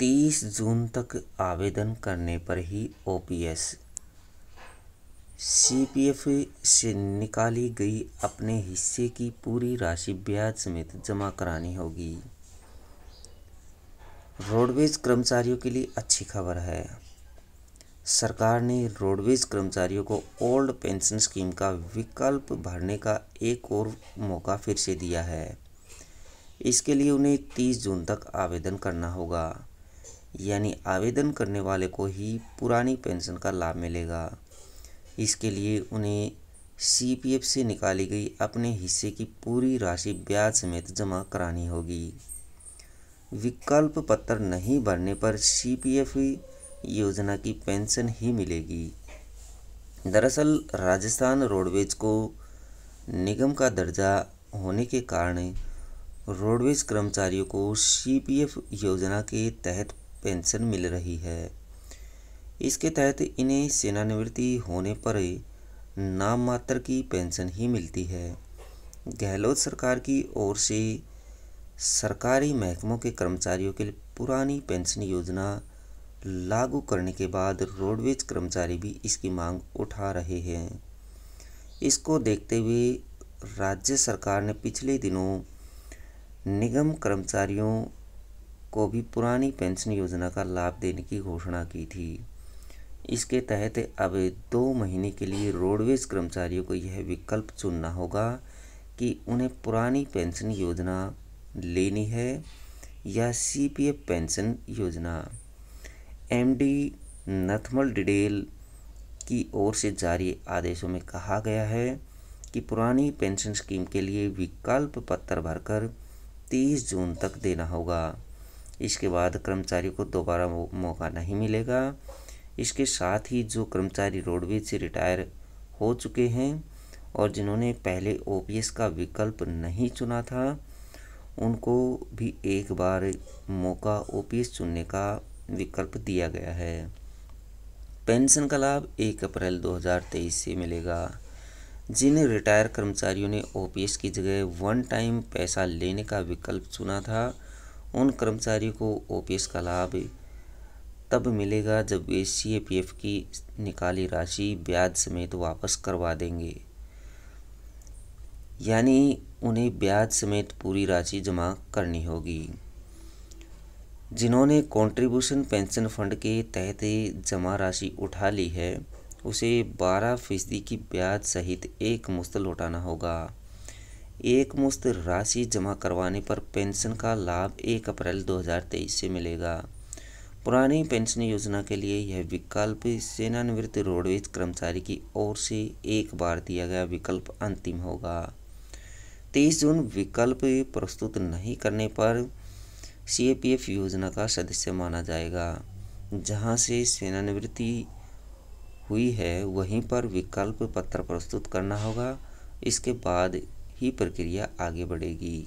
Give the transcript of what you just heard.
तीस जून तक आवेदन करने पर ही ओपीएस सीपीएफ से निकाली गई अपने हिस्से की पूरी राशि ब्याज समेत जमा करानी होगी रोडवेज कर्मचारियों के लिए अच्छी खबर है सरकार ने रोडवेज कर्मचारियों को ओल्ड पेंशन स्कीम का विकल्प भरने का एक और मौका फिर से दिया है इसके लिए उन्हें 30 जून तक आवेदन करना होगा यानी आवेदन करने वाले को ही पुरानी पेंशन का लाभ मिलेगा इसके लिए उन्हें सीपीएफ से निकाली गई अपने हिस्से की पूरी राशि ब्याज समेत जमा करानी होगी विकल्प पत्र नहीं भरने पर सीपीएफ योजना की पेंशन ही मिलेगी दरअसल राजस्थान रोडवेज को निगम का दर्जा होने के कारण रोडवेज कर्मचारियों को सीपीएफ योजना के तहत पेंशन मिल रही है इसके तहत इन्हें सेनानिवृत्ति होने पर नाम मात्र की पेंशन ही मिलती है गहलोत सरकार की ओर से सरकारी महकमों के कर्मचारियों के लिए पुरानी पेंशन योजना लागू करने के बाद रोडवेज कर्मचारी भी इसकी मांग उठा रहे हैं इसको देखते हुए राज्य सरकार ने पिछले दिनों निगम कर्मचारियों को भी पुरानी पेंशन योजना का लाभ देने की घोषणा की थी इसके तहत अब दो महीने के लिए रोडवेज कर्मचारियों को यह विकल्प चुनना होगा कि उन्हें पुरानी पेंशन योजना लेनी है या सीपीएफ पेंशन योजना एमडी नथमल डिडेल की ओर से जारी आदेशों में कहा गया है कि पुरानी पेंशन स्कीम के लिए विकल्प पत्र भरकर 30 जून तक देना होगा इसके बाद कर्मचारी को दोबारा मौका नहीं मिलेगा इसके साथ ही जो कर्मचारी रोडवेज से रिटायर हो चुके हैं और जिन्होंने पहले ओ का विकल्प नहीं चुना था उनको भी एक बार मौका ओ चुनने का विकल्प दिया गया है पेंशन का लाभ एक अप्रैल 2023 से मिलेगा जिन रिटायर कर्मचारियों ने ओ की जगह वन टाइम पैसा लेने का विकल्प चुना था उन कर्मचारियों को ओ का लाभ तब मिलेगा जब वे सी की निकाली राशि ब्याज समेत वापस करवा देंगे यानी उन्हें ब्याज समेत पूरी राशि जमा करनी होगी जिन्होंने कंट्रीब्यूशन पेंशन फंड के तहत जमा राशि उठा ली है उसे 12 फीसदी की ब्याज सहित एक मुश्त लौटाना होगा एक मुश्त राशि जमा करवाने पर पेंशन का लाभ एक अप्रैल 2023 से मिलेगा पुरानी पेंशन योजना के लिए यह विकल्प सेनानिवृत्त रोडवेज कर्मचारी की ओर से एक बार दिया गया विकल्प अंतिम होगा तेईस जून विकल्प प्रस्तुत नहीं करने पर सीएपीएफ योजना का सदस्य माना जाएगा जहां से सेनानिवृत्ति हुई है वहीं पर विकल्प पत्र प्रस्तुत करना होगा इसके बाद ही प्रक्रिया आगे बढ़ेगी